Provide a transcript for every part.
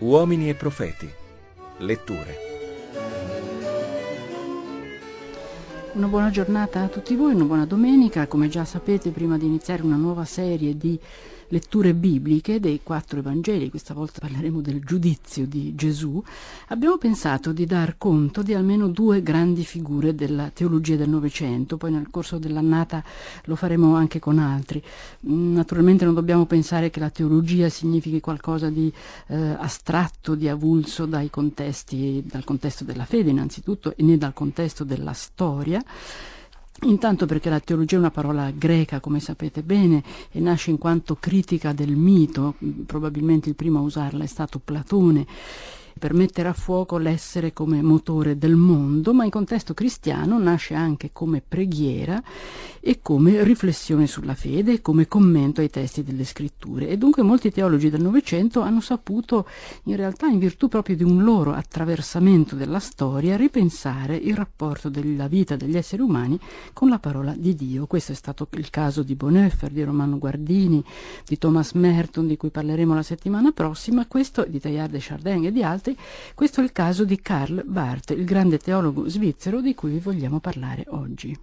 Uomini e profeti. Letture. Una buona giornata a tutti voi, una buona domenica. Come già sapete, prima di iniziare una nuova serie di letture bibliche dei quattro Evangeli, questa volta parleremo del giudizio di Gesù, abbiamo pensato di dar conto di almeno due grandi figure della teologia del Novecento, poi nel corso dell'annata lo faremo anche con altri. Mm, naturalmente non dobbiamo pensare che la teologia significhi qualcosa di eh, astratto, di avulso dai contesti, dal contesto della fede innanzitutto e né dal contesto della storia. Intanto perché la teologia è una parola greca, come sapete bene, e nasce in quanto critica del mito, probabilmente il primo a usarla è stato Platone per mettere a fuoco l'essere come motore del mondo, ma in contesto cristiano nasce anche come preghiera e come riflessione sulla fede e come commento ai testi delle scritture. E dunque molti teologi del Novecento hanno saputo, in realtà in virtù proprio di un loro attraversamento della storia, ripensare il rapporto della vita degli esseri umani con la parola di Dio. Questo è stato il caso di Bonhoeffer, di Romano Guardini, di Thomas Merton, di cui parleremo la settimana prossima, questo di Teilhard de Chardin e di altri, altri, questo è il caso di Karl Barth, il grande teologo svizzero di cui vi vogliamo parlare oggi.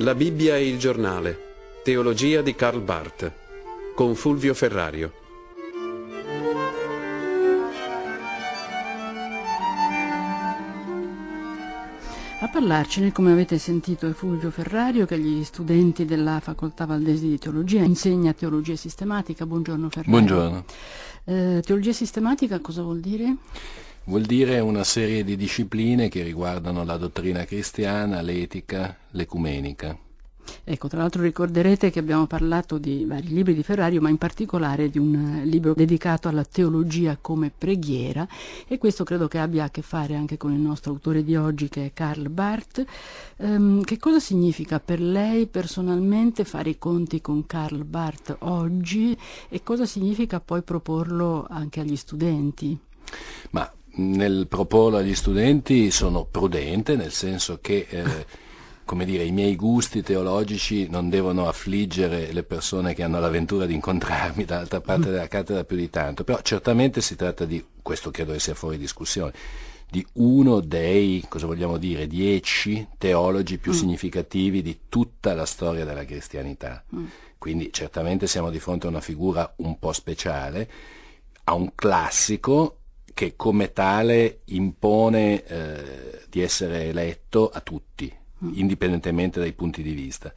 La Bibbia e il giornale. Teologia di Karl Barth con Fulvio Ferrario. A parlarcene, come avete sentito, è Fulvio Ferrario che agli studenti della Facoltà Valdesi di Teologia insegna Teologia Sistematica. Buongiorno Ferrario. Buongiorno. Eh, teologia Sistematica cosa vuol dire? Vuol dire una serie di discipline che riguardano la dottrina cristiana, l'etica, l'ecumenica. Ecco, tra l'altro ricorderete che abbiamo parlato di vari libri di Ferrario, ma in particolare di un eh, libro dedicato alla teologia come preghiera e questo credo che abbia a che fare anche con il nostro autore di oggi che è Karl Barth. Ehm, che cosa significa per lei personalmente fare i conti con Karl Barth oggi e cosa significa poi proporlo anche agli studenti? Ma nel proporlo agli studenti sono prudente, nel senso che eh, come dire, i miei gusti teologici non devono affliggere le persone che hanno l'avventura di incontrarmi dall'altra parte della cattedra più di tanto, però certamente si tratta di, questo credo che sia fuori discussione, di uno dei, cosa vogliamo dire, dieci teologi più mm. significativi di tutta la storia della cristianità. Mm. Quindi certamente siamo di fronte a una figura un po' speciale, a un classico che come tale impone eh, di essere eletto a tutti, Mm. indipendentemente dai punti di vista.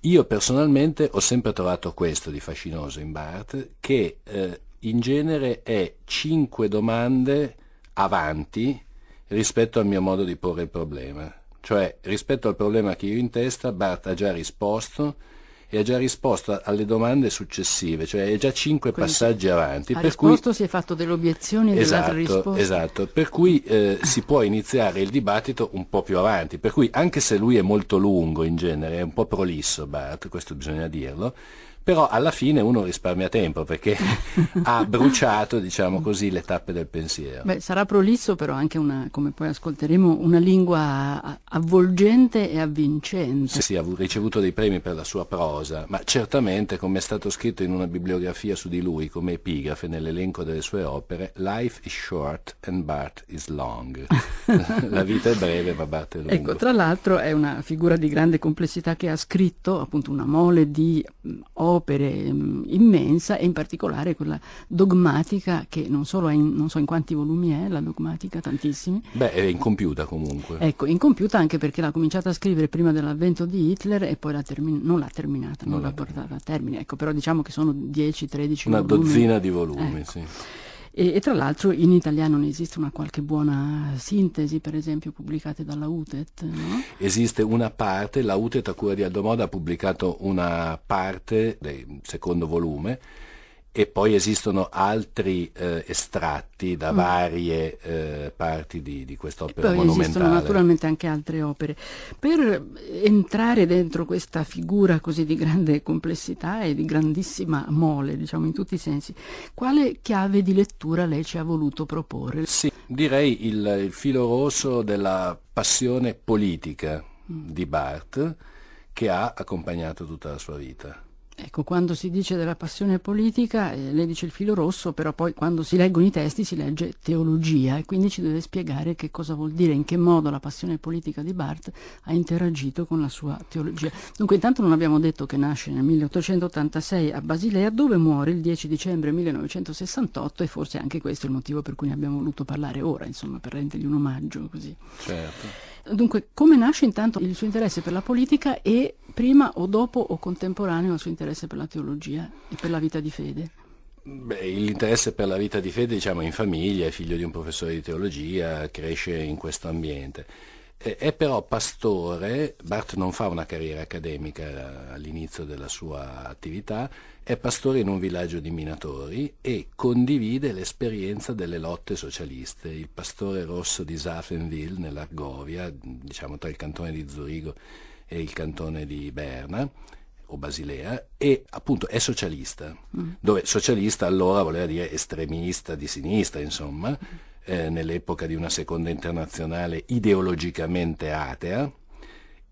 Io personalmente ho sempre trovato questo di fascinoso in Barth, che eh, in genere è cinque domande avanti rispetto al mio modo di porre il problema. Cioè, rispetto al problema che io ho in testa, Barth ha già risposto, e ha già risposto alle domande successive, cioè è già cinque Quindi passaggi avanti. Ha risposto, cui... si è fatto delle obiezioni e esatto, altre risposte. Esatto, per cui eh, si può iniziare il dibattito un po' più avanti, per cui anche se lui è molto lungo in genere, è un po' prolisso Bart, questo bisogna dirlo, però alla fine uno risparmia tempo perché ha bruciato, diciamo così, le tappe del pensiero. Beh, sarà prolisso però anche una, come poi ascolteremo, una lingua avvolgente e avvincente. Sì, sì, ha ricevuto dei premi per la sua prosa, ma certamente, come è stato scritto in una bibliografia su di lui come epigrafe nell'elenco delle sue opere, Life is short and Bart is long. la vita è breve ma Bart è lungo Ecco, tra l'altro è una figura di grande complessità che ha scritto appunto una mole di opere mm, opere mh, mm, immensa e in particolare quella dogmatica che non solo è in, non so in quanti volumi è, la dogmatica, tantissimi. Beh, è incompiuta comunque. Ecco, incompiuta anche perché l'ha cominciata a scrivere prima dell'avvento di Hitler e poi l'ha termin- non l'ha terminata, non, non l'ha portata a termine. Ecco, però diciamo che sono 10-13 volumi. Una dozzina di volumi, ecco. sì. E, e, tra l'altro in italiano ne esiste una qualche buona sintesi, per esempio, pubblicata dalla UTET? No? Esiste una parte, la UTET a cura di Aldomoda ha pubblicato una parte del secondo volume e poi esistono altri eh, estratti da mm. varie eh, parti di, di quest'opera poi monumentale. Esistono naturalmente anche altre opere. Per entrare dentro questa figura così di grande complessità e di grandissima mole, diciamo in tutti i sensi, quale chiave di lettura lei ci ha voluto proporre? Sì, direi il, il filo rosso della passione politica mm. di Barth che ha accompagnato tutta la sua vita. Ecco, quando si dice della passione politica, eh, lei dice il filo rosso, però poi quando si leggono i testi si legge teologia e quindi ci deve spiegare che cosa vuol dire, in che modo la passione politica di Barth ha interagito con la sua teologia. Dunque intanto non abbiamo detto che nasce nel 1886 a Basilea, dove muore il 10 dicembre 1968 e forse anche questo è il motivo per cui ne abbiamo voluto parlare ora, insomma, per rendergli un omaggio così. Certo. Dunque, come nasce intanto il suo interesse per la politica e prima o dopo o contemporaneo al suo interesse interesse per la teologia e per la vita di fede? Beh, l'interesse per la vita di fede, diciamo, in famiglia, è figlio di un professore di teologia, cresce in questo ambiente. È però pastore, Bart non fa una carriera accademica all'inizio della sua attività, è pastore in un villaggio di minatori e condivide l'esperienza delle lotte socialiste. Il pastore rosso di Safenville, nell'Argovia, diciamo tra il cantone di Zurigo e il cantone di Berna, o Basilea e appunto è socialista, mm. dove socialista allora voleva dire estremista di sinistra, insomma, mm. eh, nell'epoca di una seconda internazionale ideologicamente atea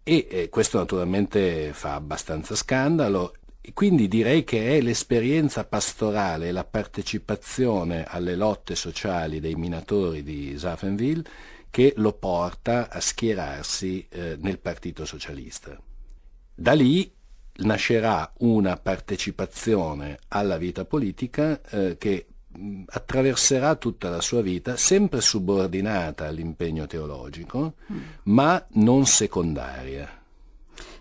e eh, questo naturalmente fa abbastanza scandalo. Quindi direi che è l'esperienza pastorale, la partecipazione alle lotte sociali dei minatori di Safenville che lo porta a schierarsi eh, nel Partito Socialista. Da lì nascerà una partecipazione alla vita politica eh, che mm, attraverserà tutta la sua vita, sempre subordinata all'impegno teologico, mm. ma non secondaria.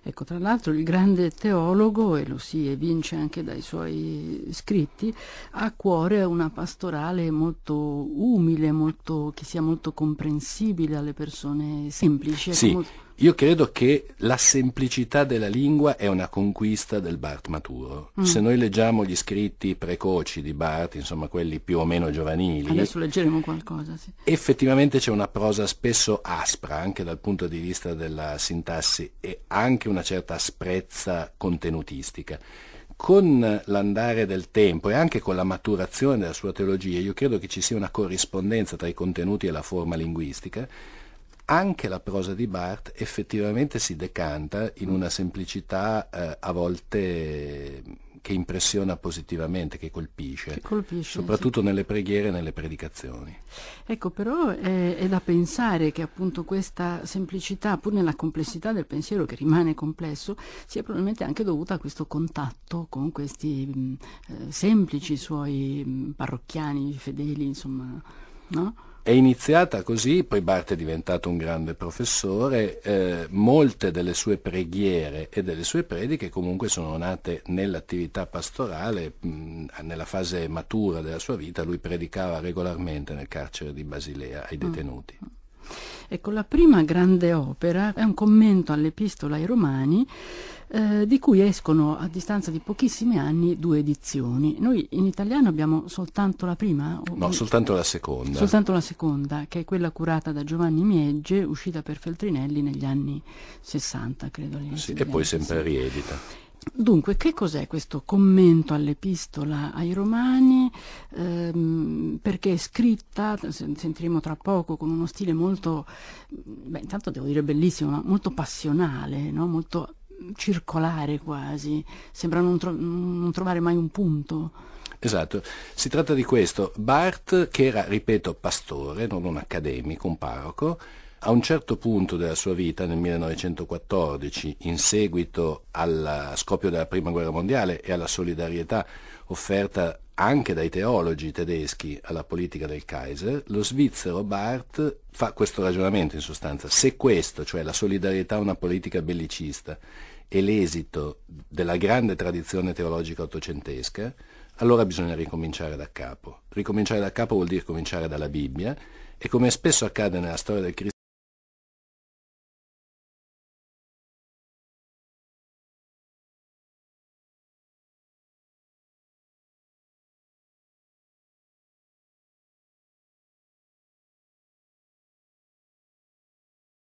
Ecco, tra l'altro il grande teologo, e lo si evince anche dai suoi scritti, ha a cuore una pastorale molto umile, molto, che sia molto comprensibile alle persone semplici. Sì, molto... Io credo che la semplicità della lingua è una conquista del Barth maturo. Mm. Se noi leggiamo gli scritti precoci di Barth, insomma quelli più o meno giovanili, adesso leggeremo qualcosa, sì. Effettivamente c'è una prosa spesso aspra anche dal punto di vista della sintassi e anche una certa asprezza contenutistica con l'andare del tempo e anche con la maturazione della sua teologia, io credo che ci sia una corrispondenza tra i contenuti e la forma linguistica anche la prosa di Barth effettivamente si decanta in una semplicità eh, a volte che impressiona positivamente, che colpisce, che colpisce soprattutto sì. nelle preghiere e nelle predicazioni. Ecco, però è, eh, è, da pensare che appunto questa semplicità, pur nella complessità del pensiero che rimane complesso, sia probabilmente anche dovuta a questo contatto con questi mh, mm, eh, semplici suoi mh, mm, parrocchiani, fedeli, insomma, no? È iniziata così, poi Barth è diventato un grande professore, eh, molte delle sue preghiere e delle sue prediche comunque sono nate nell'attività pastorale, mh, nella fase matura della sua vita lui predicava regolarmente nel carcere di Basilea ai mm. detenuti. Mm. Ecco, la prima grande opera è un commento all'epistola ai Romani eh, di cui escono a distanza di pochissimi anni due edizioni. Noi in italiano abbiamo soltanto la prima? O, no, soltanto la seconda. Soltanto la seconda, che è quella curata da Giovanni Miegge, uscita per Feltrinelli negli anni 60, credo. Sì, e poi sempre riedita. Dunque, che cos'è questo commento all'epistola ai Romani? Ehm, perché è scritta, sentiremo tra poco, con uno stile molto, beh, intanto devo dire bellissimo, ma molto passionale, no? molto circolare quasi, sembra non, tro- non trovare mai un punto. Esatto, si tratta di questo. Barth, che era, ripeto, pastore, non un accademico, un parroco, a un certo punto della sua vita, nel 1914, in seguito al scoppio della Prima Guerra Mondiale e alla solidarietà offerta anche dai teologi tedeschi alla politica del Kaiser, lo svizzero Barth fa questo ragionamento in sostanza. Se questo, cioè la solidarietà a una politica bellicista, è l'esito della grande tradizione teologica ottocentesca, allora bisogna ricominciare da capo. Ricominciare da capo vuol dire cominciare dalla Bibbia e come spesso accade nella storia del cristianesimo,